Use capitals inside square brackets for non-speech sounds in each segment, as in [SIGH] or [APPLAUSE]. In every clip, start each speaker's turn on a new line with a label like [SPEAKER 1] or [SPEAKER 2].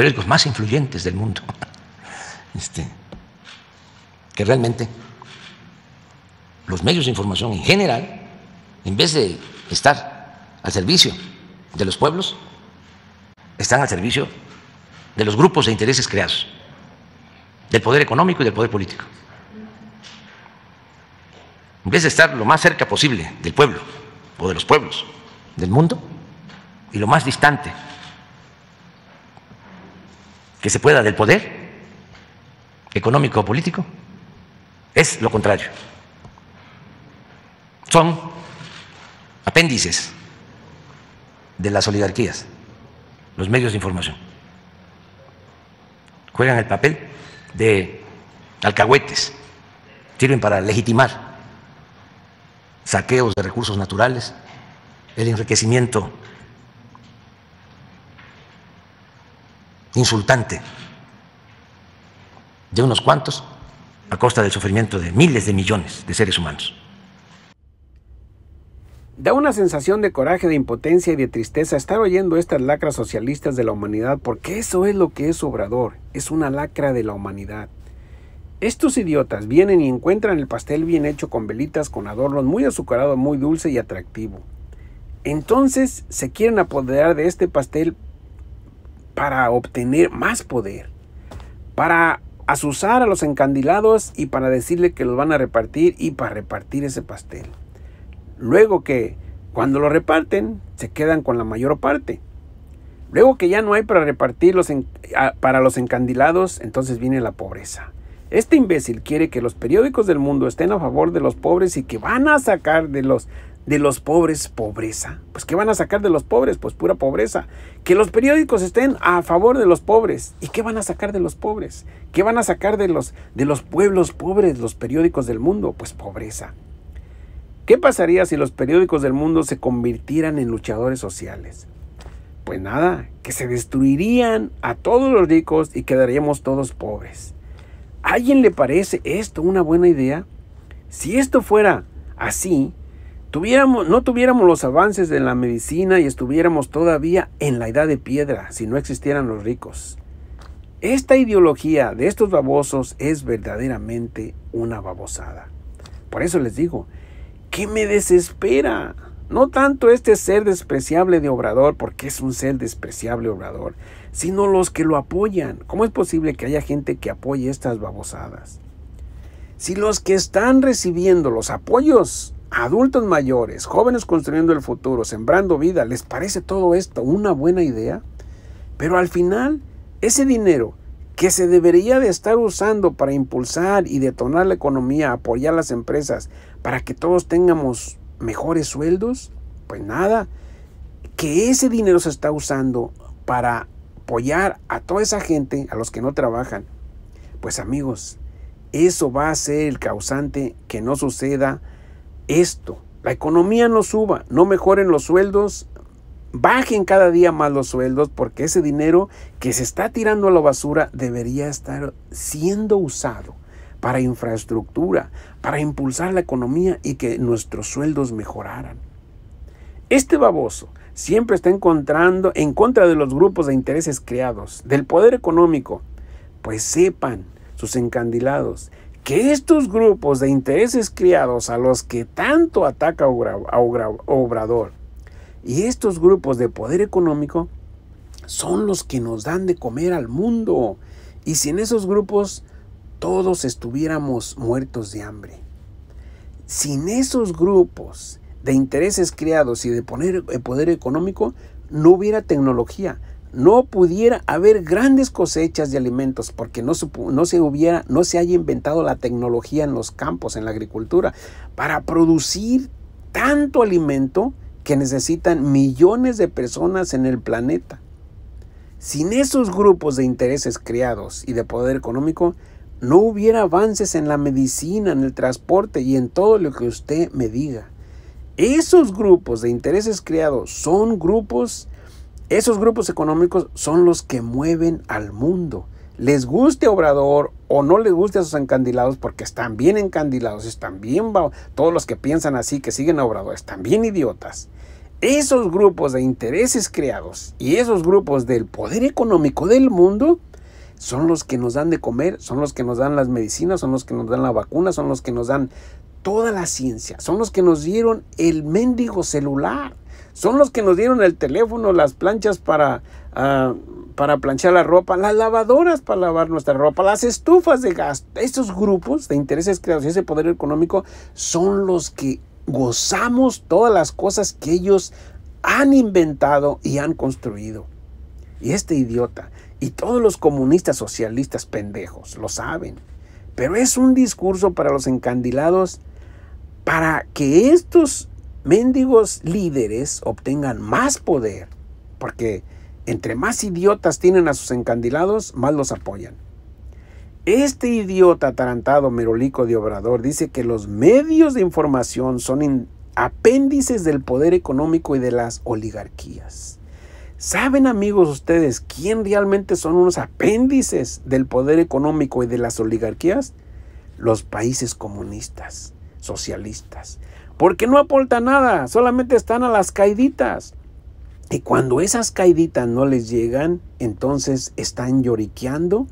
[SPEAKER 1] periódicos más influyentes del mundo, [LAUGHS] este, que realmente los medios de información en general, en vez de estar al servicio de los pueblos, están al servicio de los grupos de intereses creados, del poder económico y del poder político. En vez de estar lo más cerca posible del pueblo o de los pueblos del mundo y lo más distante que se pueda del poder económico o político. Es lo contrario. Son apéndices de las oligarquías, los medios de información. Juegan el papel de alcahuetes, sirven para legitimar saqueos de recursos naturales, el enriquecimiento insultante de unos cuantos a costa del sufrimiento de miles de millones de seres humanos.
[SPEAKER 2] Da una sensación de coraje, de impotencia y de tristeza estar oyendo estas lacras socialistas de la humanidad, porque eso es lo que es Obrador, es una lacra de la humanidad. Estos idiotas vienen y encuentran el pastel bien hecho con velitas, con adornos, muy azucarado, muy dulce y atractivo. Entonces se quieren apoderar de este pastel para obtener más poder, para asusar a los encandilados y para decirle que los van a repartir y para repartir ese pastel. Luego que cuando lo reparten, se quedan con la mayor parte. Luego que ya no hay para repartir para los encandilados, entonces viene la pobreza. Este imbécil quiere que los periódicos del mundo estén a favor de los pobres y que van a sacar de los de los pobres pobreza. Pues ¿qué van a sacar de los pobres? Pues pura pobreza. Que los periódicos estén a favor de los pobres. ¿Y qué van a sacar de los pobres? ¿Qué van a sacar de los, de los pueblos pobres, los periódicos del mundo? Pues pobreza. ¿Qué pasaría si los periódicos del mundo se convirtieran en luchadores sociales? Pues nada, que se destruirían a todos los ricos y quedaríamos todos pobres. ¿A alguien le parece esto una buena idea? Si esto fuera así, no tuviéramos los avances de la medicina y estuviéramos todavía en la edad de piedra si no existieran los ricos. Esta ideología de estos babosos es verdaderamente una babosada. Por eso les digo, que me desespera? No tanto este ser despreciable de obrador, porque es un ser despreciable obrador, sino los que lo apoyan. ¿Cómo es posible que haya gente que apoye estas babosadas? Si los que están recibiendo los apoyos adultos mayores, jóvenes construyendo el futuro, sembrando vida, ¿les parece todo esto una buena idea? Pero al final, ese dinero que se debería de estar usando para impulsar y detonar la economía, apoyar las empresas, para que todos tengamos mejores sueldos, pues nada, que ese dinero se está usando para apoyar a toda esa gente, a los que no trabajan. Pues amigos, eso va a ser el causante que no suceda esto, la economía no suba, no mejoren los sueldos, bajen cada día más los sueldos porque ese dinero que se está tirando a la basura debería estar siendo usado para infraestructura, para impulsar la economía y que nuestros sueldos mejoraran. Este baboso siempre está encontrando en contra de los grupos de intereses creados, del poder económico. Pues sepan, sus encandilados, que estos grupos de intereses criados a los que tanto ataca Obrador y estos grupos de poder económico son los que nos dan de comer al mundo. Y sin esos grupos todos estuviéramos muertos de hambre. Sin esos grupos de intereses creados y de eh, poder económico, no hubiera tecnología, no pudiera haber grandes cosechas de alimentos porque no, se hubiera, no se haya inventado la tecnología en los campos, en la agricultura, para producir tanto alimento que necesitan millones de personas en el planeta. Sin esos grupos de intereses creados y de poder económico, no hubiera avances en la medicina, en el transporte y en todo lo que usted me diga. Esos grupos de intereses creados son grupos esos grupos económicos son los que mueven al mundo. Les guste Obrador o no les guste a sus encandilados, porque están bien encandilados, están bien, todos los que piensan así, que siguen a Obrador, están bien idiotas. Esos grupos de intereses creados y esos grupos del poder económico del mundo son los que nos dan de comer, son los que nos dan las medicinas, son los que nos dan la vacuna, son los que nos dan toda la ciencia, son los que nos dieron el mendigo celular, son los que nos dieron el teléfono, las planchas para, ah, para planchar la ropa, las lavadoras para lavar nuestra ropa, las estufas de gas. Estos grupos de intereses creados y poder económico son los que gozamos todas las cosas que ellos han inventado y han construido. Y este idiota y todos los comunistas socialistas pendejos lo saben. Pero es un discurso para los encandilados para que estos mendigos líderes obtengan más poder, porque entre más idiotas tienen a sus encandilados, más los apoyan. Este idiota atarantado merolico de Obrador dice que los medios de información son apéndices del poder económico y de las oligarquías. ¿Saben amigos ustedes quién realmente son unos apéndices del poder económico y de las oligarquías? Los países comunistas, socialistas, porque no aporta nada, solamente están a las caiditas. Y cuando esas caiditas no les llegan, entonces están lloriqueando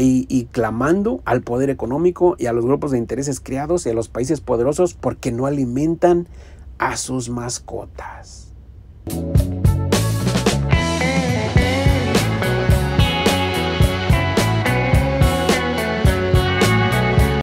[SPEAKER 2] y, y, clamando al poder económico y a los grupos de intereses creados y a los países poderosos porque no alimentan a sus mascotas.